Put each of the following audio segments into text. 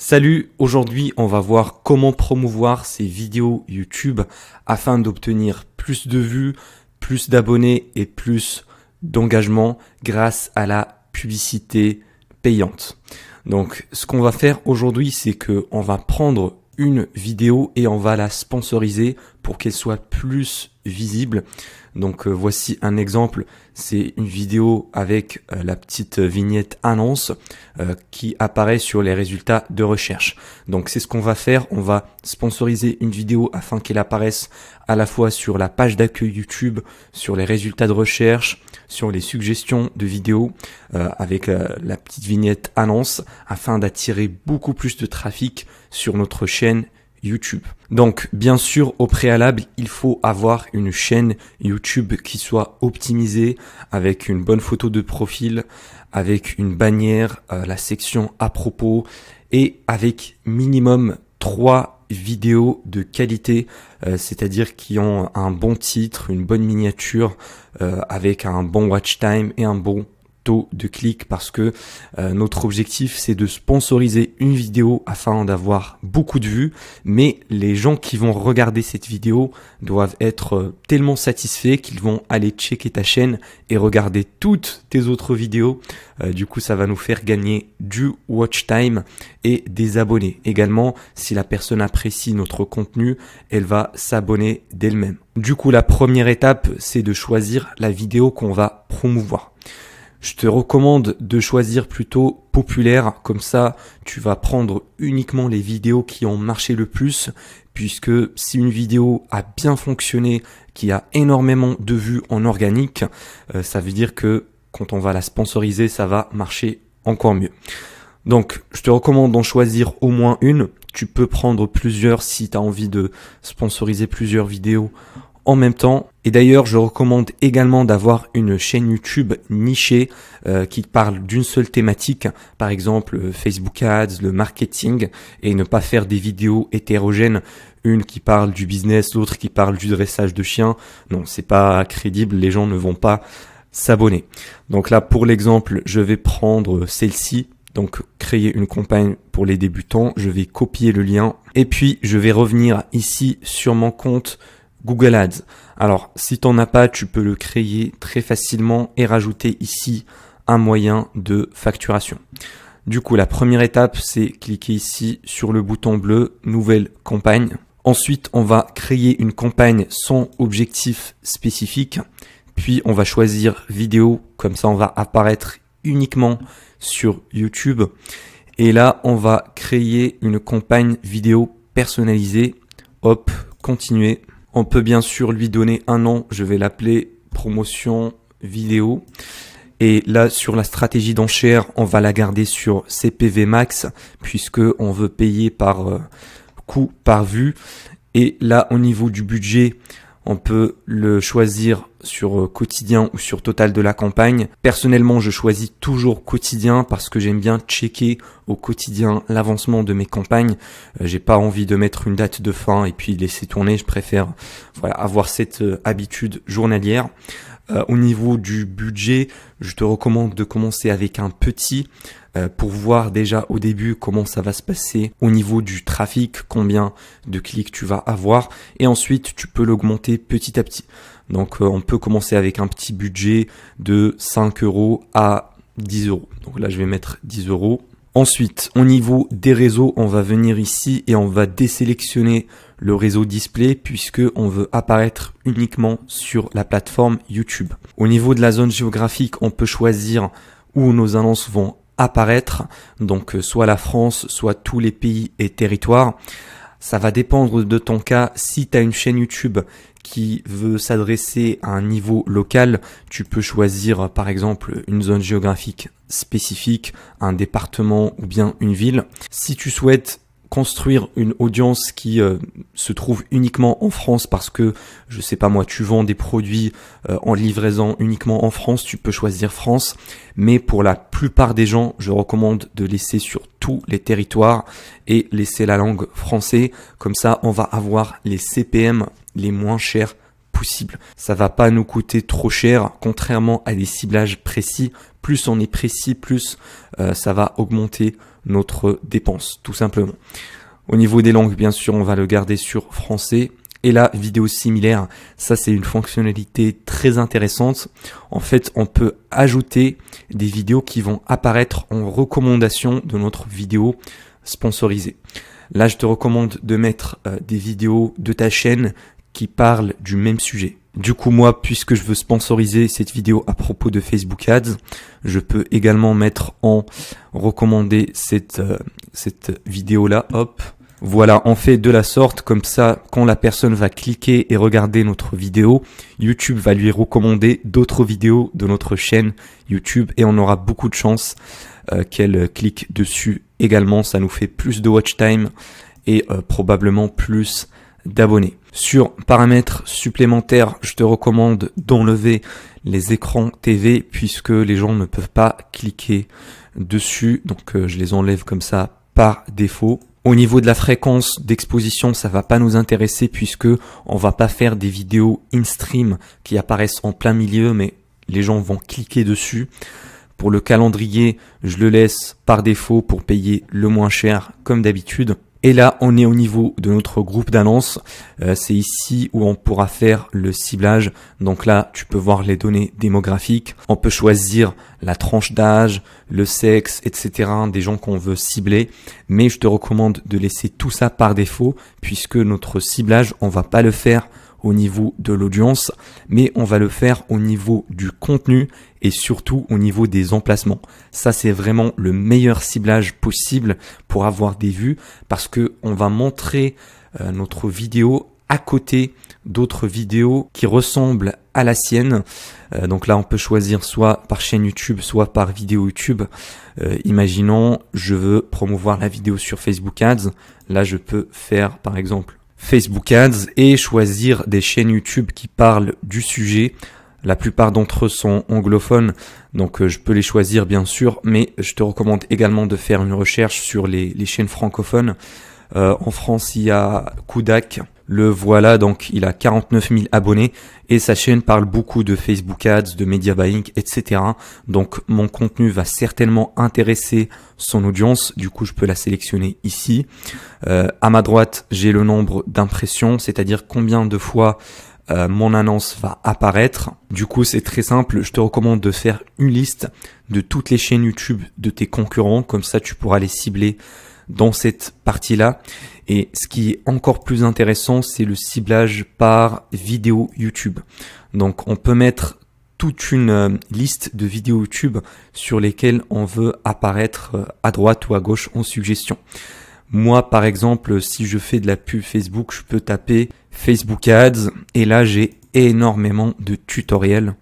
Salut, aujourd'hui on va voir comment promouvoir ses vidéos YouTube afin d'obtenir plus de vues, plus d'abonnés et plus d'engagement grâce à la publicité payante. Donc ce qu'on va faire aujourd'hui c'est que on va prendre une vidéo et on va la sponsoriser pour qu'elle soit plus visible. Donc euh, voici un exemple, c'est une vidéo avec euh, la petite vignette annonce euh, qui apparaît sur les résultats de recherche. Donc c'est ce qu'on va faire, on va sponsoriser une vidéo afin qu'elle apparaisse à la fois sur la page d'accueil YouTube, sur les résultats de recherche, sur les suggestions de vidéos avec la petite vignette annonce afin d'attirer beaucoup plus de trafic sur notre chaîne YouTube. Donc bien sûr au préalable il faut avoir une chaîne YouTube qui soit optimisée avec une bonne photo de profil, avec une bannière, euh, la section à propos et avec minimum trois vidéos de qualité, euh, c'est-à-dire qui ont un bon titre, une bonne miniature, euh, avec un bon watch time et un bon de clic parce que euh, notre objectif c'est de sponsoriser une vidéo afin d'avoir beaucoup de vues, mais les gens qui vont regarder cette vidéo doivent être euh, tellement satisfaits qu'ils vont aller checker ta chaîne et regarder toutes tes autres vidéos. Euh, du coup, ça va nous faire gagner du watch time et des abonnés. Également, si la personne apprécie notre contenu, elle va s'abonner d'elle-même. Du coup, la première étape, c'est de choisir la vidéo qu'on va promouvoir je te recommande de choisir plutôt populaire, comme ça tu vas prendre uniquement les vidéos qui ont marché le plus, puisque si une vidéo a bien fonctionné, qui a énormément de vues en organique, euh, ça veut dire que quand on va la sponsoriser, ça va marcher encore mieux. Donc je te recommande d'en choisir au moins une, tu peux prendre plusieurs si tu as envie de sponsoriser plusieurs vidéos en même temps. Et d'ailleurs, je recommande également d'avoir une chaîne YouTube nichée euh, qui parle d'une seule thématique, par exemple euh, Facebook Ads, le marketing, et ne pas faire des vidéos hétérogènes, une qui parle du business, l'autre qui parle du dressage de chiens. Non, c'est pas crédible, les gens ne vont pas s'abonner. Donc là, pour l'exemple, je vais prendre celle-ci donc créer une campagne pour les débutants. Je vais copier le lien et puis je vais revenir ici sur mon compte Google Ads. Alors, si n'en as pas, tu peux le créer très facilement et rajouter ici un moyen de facturation. Du coup, la première étape, c'est cliquer ici sur le bouton bleu Nouvelle campagne. Ensuite, on va créer une campagne sans objectif spécifique. Puis, on va choisir vidéo. Comme ça, on va apparaître uniquement sur YouTube. Et là, on va créer une campagne vidéo personnalisée. Hop, continuer. On peut bien sûr lui donner un nom, je vais l'appeler promotion vidéo. Et là, sur la stratégie d'enchère, on va la garder sur CPV max, puisque on veut payer par euh, coût par vue. Et là, au niveau du budget, on peut le choisir sur euh, quotidien ou sur total de la campagne. Personnellement, je choisis toujours quotidien parce que j'aime bien checker au quotidien l'avancement de mes campagnes. Euh, j'ai pas envie de mettre une date de fin et puis laisser tourner. Je préfère avoir cette euh, habitude journalière. Euh, au niveau du budget, je te recommande de commencer avec un petit euh, pour voir déjà au début comment ça va se passer au niveau du trafic, combien de clics tu vas avoir et ensuite tu peux l'augmenter petit à petit. Donc euh, on peut commencer avec un petit budget de 5 euros à 10 euros. Donc là je vais mettre 10 euros. Ensuite, au niveau des réseaux, on va venir ici et on va désélectionner le réseau display puisque on veut apparaître uniquement sur la plateforme YouTube. Au niveau de la zone géographique, on peut choisir où nos annonces vont apparaître, donc euh, soit la France, soit tous les pays et territoires. Ça va dépendre de ton cas. Si tu as une chaîne YouTube qui veut s'adresser à un niveau local, tu peux choisir euh, par exemple une zone géographique spécifique, un département ou bien une ville. Si tu souhaites construire une audience qui euh, se trouve uniquement en France parce que je sais pas moi tu vends des produits euh, en livraison uniquement en France, tu peux choisir France, mais pour la plupart des gens, je recommande de laisser sur tous les territoires et laisser la langue français comme ça on va avoir les CPM les moins chers ça va pas nous coûter trop cher, contrairement à des ciblages précis. Plus on est précis, plus euh, ça va augmenter notre dépense, tout simplement. Au niveau des langues, bien sûr, on va le garder sur français. Et la vidéo similaire, ça c'est une fonctionnalité très intéressante. En fait, on peut ajouter des vidéos qui vont apparaître en recommandation de notre vidéo sponsorisée. Là, je te recommande de mettre euh, des vidéos de ta chaîne qui parlent du même sujet. Du coup, moi, puisque je veux sponsoriser cette vidéo à propos de Facebook Ads, je peux également mettre en recommander cette, euh, cette vidéo-là. Hop. Voilà, on fait de la sorte, comme ça, quand la personne va cliquer et regarder notre vidéo, YouTube va lui recommander d'autres vidéos de notre chaîne YouTube et on aura beaucoup de chance euh, qu'elle clique dessus également. Ça nous fait plus de watch time et euh, probablement plus d'abonnés. Sur paramètres supplémentaires, je te recommande d'enlever les écrans TV puisque les gens ne peuvent pas cliquer dessus. Donc euh, je les enlève comme ça par défaut. Au niveau de la fréquence d'exposition, ça va pas nous intéresser puisque on va pas faire des vidéos in-stream qui apparaissent en plein milieu mais les gens vont cliquer dessus. Pour le calendrier, je le laisse par défaut pour payer le moins cher comme d'habitude. Et là, on est au niveau de notre groupe d'annonces. Euh, c'est ici où on pourra faire le ciblage. Donc là, tu peux voir les données démographiques. On peut choisir la tranche d'âge, le sexe, etc. des gens qu'on veut cibler. Mais je te recommande de laisser tout ça par défaut puisque notre ciblage, on va pas le faire niveau de l'audience, mais on va le faire au niveau du contenu et surtout au niveau des emplacements. Ça, c'est vraiment le meilleur ciblage possible pour avoir des vues parce que on va montrer euh, notre vidéo à côté d'autres vidéos qui ressemblent à la sienne. Euh, donc là, on peut choisir soit par chaîne YouTube, soit par vidéo YouTube. Euh, imaginons, je veux promouvoir la vidéo sur Facebook Ads. Là, je peux faire, par exemple, Facebook Ads et choisir des chaînes YouTube qui parlent du sujet. La plupart d'entre eux sont anglophones, donc euh, je peux les choisir bien sûr, mais je te recommande également de faire une recherche sur les, chaînes francophones. Euh, en France, il y a Kudak, le voilà, donc il a 49 000 abonnés et sa chaîne parle beaucoup de Facebook Ads, de Media Buying, etc. Donc mon contenu va certainement intéresser son audience, du coup je peux la sélectionner ici. Euh, à ma droite, j'ai le nombre d'impressions, c'est-à-dire combien de fois euh, mon annonce va apparaître. Du coup, c'est très simple. Je te recommande de faire une liste de toutes les chaînes YouTube de tes concurrents. Comme ça, tu pourras les cibler dans cette partie-là. Et ce qui est encore plus intéressant, c'est le ciblage par vidéo YouTube. Donc on peut mettre toute une euh, liste de vidéos YouTube sur lesquelles on veut apparaître euh, à droite ou à gauche en suggestion. Moi, par exemple, si je fais de la pub Facebook, je peux taper Facebook Ads et là, j'ai énormément de tutoriels.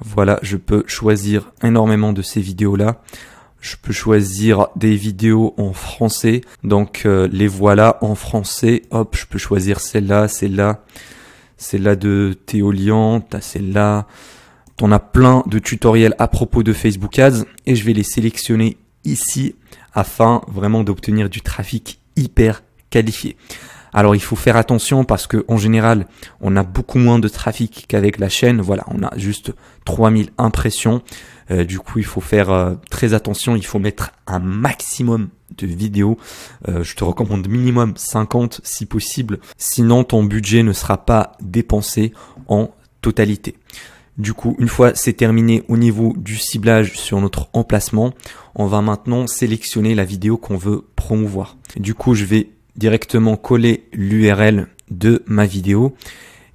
Voilà, je peux choisir énormément de ces vidéos-là. Je peux choisir des vidéos en français. Donc euh, les voilà en français. Hop, je peux choisir celle-là, celle-là, celle-là de Théoliant, celle-là. T'en as plein de tutoriels à propos de Facebook Ads et je vais les sélectionner ici afin vraiment d'obtenir du trafic hyper qualifié. Alors il faut faire attention parce que en général, on a beaucoup moins de trafic qu'avec la chaîne. Voilà, on a juste 3000 impressions. Euh, du coup, il faut faire euh, très attention, il faut mettre un maximum de vidéos. Euh, je te recommande minimum 50 si possible, sinon ton budget ne sera pas dépensé en totalité. Du coup, une fois c'est terminé au niveau du ciblage sur notre emplacement, on va maintenant sélectionner la vidéo qu'on veut promouvoir. Du coup, je vais directement coller l'URL de ma vidéo.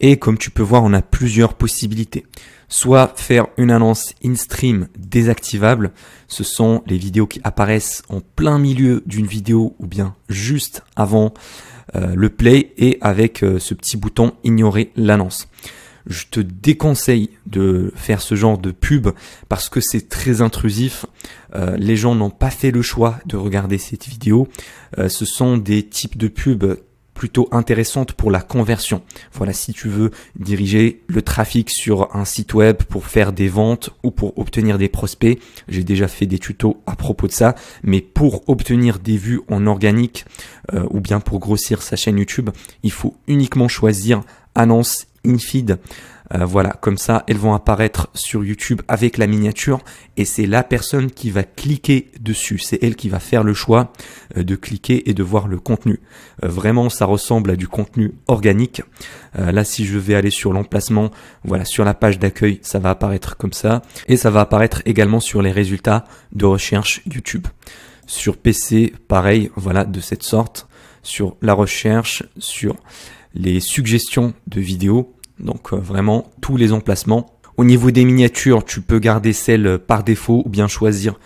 Et comme tu peux voir, on a plusieurs possibilités. Soit faire une annonce in-stream désactivable, ce sont les vidéos qui apparaissent en plein milieu d'une vidéo ou bien juste avant euh, le play et avec euh, ce petit bouton ignorer l'annonce je te déconseille de faire ce genre de pub parce que c'est très intrusif. Euh, les gens n'ont pas fait le choix de regarder cette vidéo. Euh, ce sont des types de pubs plutôt intéressantes pour la conversion. Voilà, si tu veux diriger le trafic sur un site web pour faire des ventes ou pour obtenir des prospects, j'ai déjà fait des tutos à propos de ça, mais pour obtenir des vues en organique euh, ou bien pour grossir sa chaîne YouTube, il faut uniquement choisir annonce infeed. Euh, voilà, comme ça, elles vont apparaître sur YouTube avec la miniature et c'est la personne qui va cliquer dessus. C'est elle qui va faire le choix euh, de cliquer et de voir le contenu. Euh, vraiment, ça ressemble à du contenu organique. là, si je vais aller sur l'emplacement, voilà, sur la page d'accueil, ça va apparaître comme ça et ça va apparaître également sur les résultats de recherche YouTube. Sur PC, pareil, voilà, de cette sorte, sur la recherche, sur les suggestions de vidéos, donc euh, vraiment tous les emplacements. Au niveau des miniatures, tu peux garder celle euh, par défaut ou bien choisir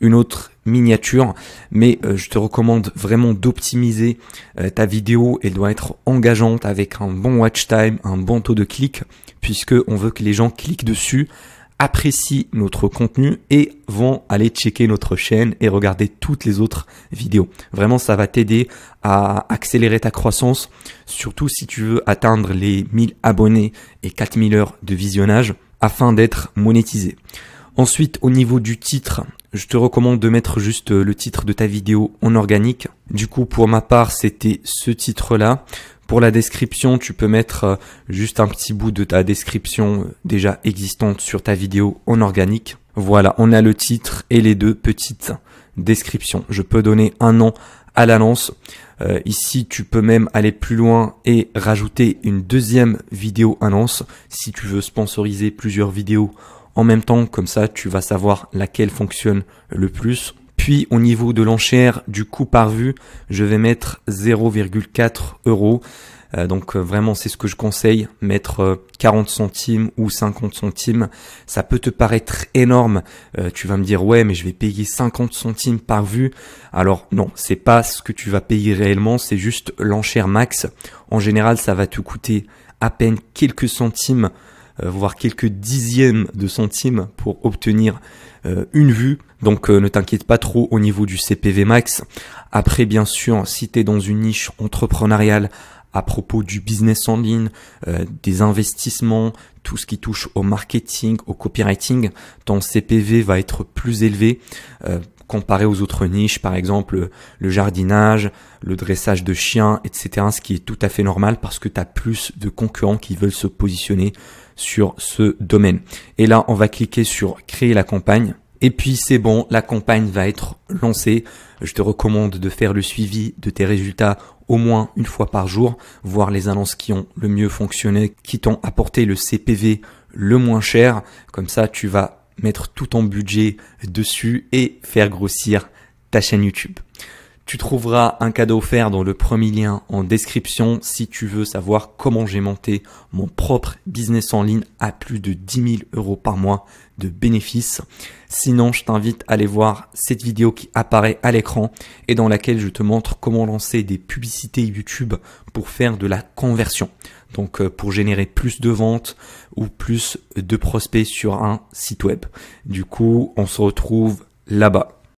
une autre miniature, mais euh, je te recommande vraiment d'optimiser ta vidéo. Elle doit être engageante avec un bon watch time, un bon taux de clic, puisque on veut que les gens cliquent dessus Apprécie notre contenu et vont aller checker notre chaîne et regarder toutes les autres vidéos. Vraiment, ça va t'aider à accélérer ta croissance, surtout si tu veux atteindre les 1000 abonnés et 4000 heures de visionnage afin d'être monétisé. Ensuite, au niveau du titre, je te recommande de mettre juste le titre de ta vidéo en organique. Du coup, pour ma part, c'était ce titre-là. Pour la description, tu peux mettre euh, juste un petit bout de ta description euh, déjà existante sur ta vidéo en organique. Voilà, on a le titre et les deux petites descriptions. Je peux donner un nom à l'annonce. Euh, ici, tu peux même aller plus loin et rajouter une deuxième vidéo annonce. si tu veux sponsoriser plusieurs vidéos en même temps. Comme ça, tu vas savoir laquelle fonctionne le plus. Puis au niveau de l'enchère du coût par vue, je vais mettre 0,4 euros. Euh, donc euh, vraiment c'est ce que je conseille, mettre 40 euh, centimes ou 50 centimes. Ça peut te paraître énorme, tu vas me dire ouais mais je vais payer 50 centimes par vue. Alors non, c'est pas ce que tu vas payer réellement, c'est juste l'enchère max. En général ça va te coûter à peine quelques centimes euh, voire quelques dixièmes de centimes pour obtenir euh, une vue. Donc euh, ne t'inquiète pas trop au niveau du CPV max. Après, bien sûr, si tu es dans une niche entrepreneuriale, à propos du business en ligne, des investissements, tout ce qui touche au marketing, au copywriting, ton CPV va être plus élevé comparé aux autres niches, par exemple le jardinage, le dressage de chiens, etc. Ce qui est tout à fait normal parce que tu as plus de concurrents qui veulent se positionner sur ce domaine. Et là, on va cliquer sur créer la campagne. Et puis c'est bon, la campagne va être lancée. Je te recommande de faire le suivi de tes résultats au moins une fois par jour, voir les annonces qui ont le mieux fonctionné, qui t'ont apporté le CPV le moins cher. Comme ça, tu vas mettre tout ton budget dessus et faire grossir ta chaîne YouTube. Tu trouveras un cadeau offert dans le premier lien en description si tu veux savoir comment j'ai monté mon propre business en ligne à plus de 10 000 euros par mois de bénéfices. Sinon, je t'invite à aller voir cette vidéo qui apparaît à l'écran et dans laquelle je te montre comment lancer des publicités YouTube pour faire de la conversion. Donc, euh, pour générer plus de ventes ou plus de prospects sur un site web. Du coup, on se retrouve là-bas.